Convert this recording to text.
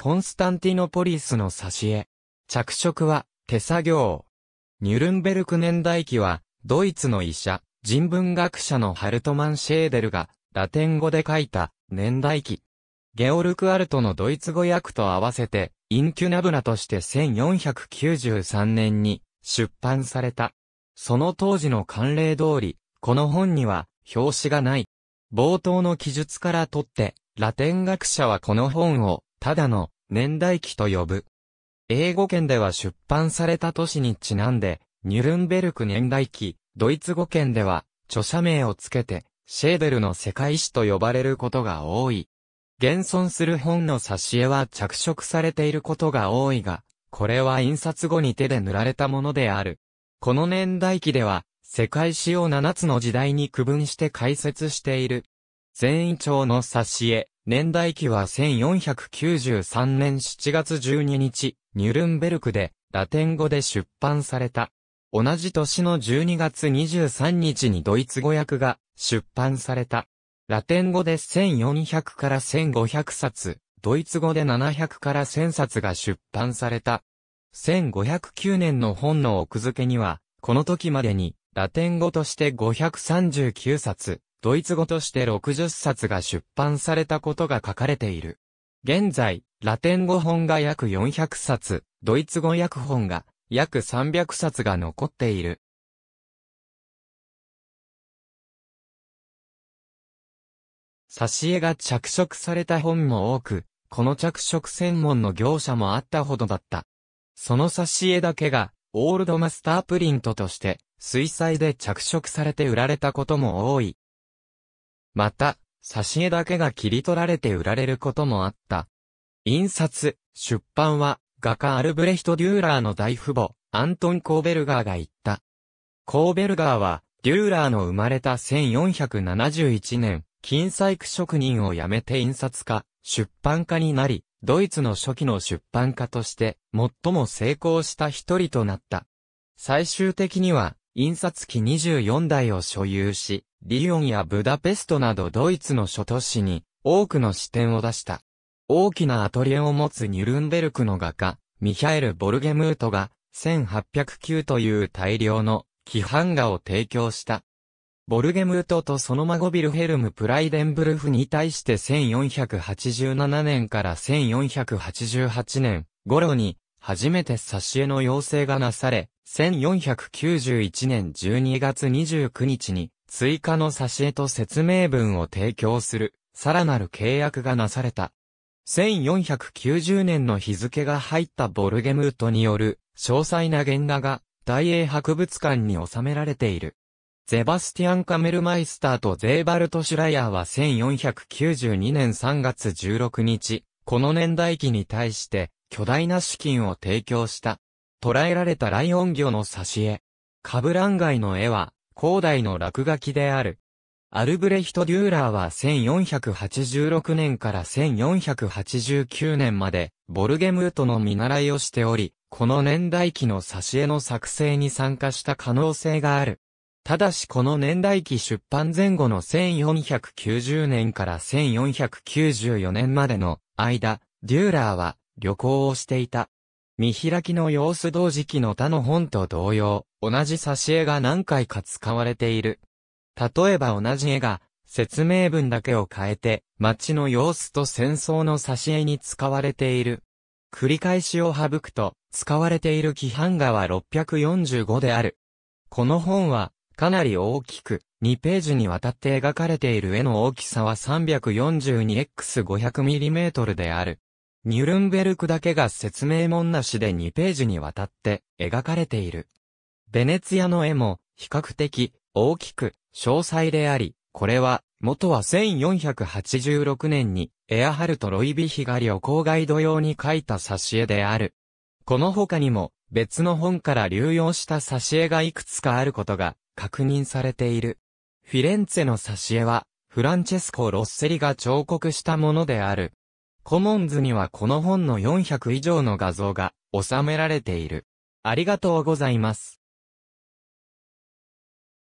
コンスタンティノポリスの挿絵。着色は手作業。ニュルンベルク年代記は、ドイツの医者、人文学者のハルトマン・シェーデルが、ラテン語で書いた、年代記。ゲオルク・アルトのドイツ語訳と合わせて、インキュナブナとして1493年に出版された。その当時の慣例通り、この本には表紙がない。冒頭の記述からとって、ラテン学者はこの本をただの年代記と呼ぶ。英語圏では出版された年にちなんで、ニュルンベルク年代記、ドイツ語圏では、著者名をつけて、シェーデルの世界史と呼ばれることが多い。現存する本の挿絵は着色されていることが多いが、これは印刷後に手で塗られたものである。この年代記では、世界史を7つの時代に区分して解説している。全員長の挿絵、年代記は1493年7月12日、ニュルンベルクで、ラテン語で出版された。同じ年の12月23日にドイツ語訳が出版された。ラテン語で1400から1500冊、ドイツ語で700から1000冊が出版された。1509年の本の奥付けには、この時までに、ラテン語として539冊、ドイツ語として60冊が出版されたことが書かれている。現在、ラテン語本が約400冊、ドイツ語訳本が約300冊が残っている。挿絵が着色された本も多く、この着色専門の業者もあったほどだった。その挿絵だけが、オールドマスタープリントとして、水彩で着色されて売られたことも多い。また、挿絵だけが切り取られて売られることもあった。印刷、出版は、画家アルブレヒト・デューラーの大父母、アントン・コーベルガーが言った。コーベルガーは、デューラーの生まれた1471年、金細工職人を辞めて印刷家、出版家になり、ドイツの初期の出版家として、最も成功した一人となった。最終的には、印刷機24台を所有し、リヨンやブダペストなどドイツの諸都市に多くの視点を出した。大きなアトリエを持つニュルンベルクの画家、ミヒャエル・ボルゲムートが1809という大量の規範画を提供した。ボルゲムートとその孫ビルヘルム・プライデンブルフに対して1487年から1488年頃に初めて差し絵の要請がなされ、1491年12月29日に追加の差し絵と説明文を提供する、さらなる契約がなされた。1490年の日付が入ったボルゲムートによる詳細な原画が大英博物館に収められている。ゼバスティアン・カメルマイスターとゼーバルト・シュライヤーは1492年3月16日、この年代記に対して巨大な資金を提供した。捕らえられたライオン魚の挿絵。カブランガイの絵は、広大の落書きである。アルブレヒト・デューラーは1486年から1489年まで、ボルゲムートの見習いをしており、この年代記の挿絵の作成に参加した可能性がある。ただしこの年代記出版前後の1490年から1494年までの間、デューラーは旅行をしていた。見開きの様子同時期の他の本と同様、同じ挿絵が何回か使われている。例えば同じ絵が、説明文だけを変えて、街の様子と戦争の挿絵に使われている。繰り返しを省くと、使われている規範画は645である。この本は、かなり大きく、2ページにわたって描かれている絵の大きさは 342x500mm である。ニュルンベルクだけが説明文なしで2ページにわたって描かれている。ベネツィアの絵も比較的大きく詳細であり、これは元は1486年にエアハルト・ロイビヒが旅行ガイド用に書いた挿絵である。この他にも別の本から流用した挿絵がいくつかあることが確認されている。フィレンツェの挿絵はフランチェスコ・ロッセリが彫刻したものである。コモンズにはこの本の400以上の画像が収められている。ありがとうございます。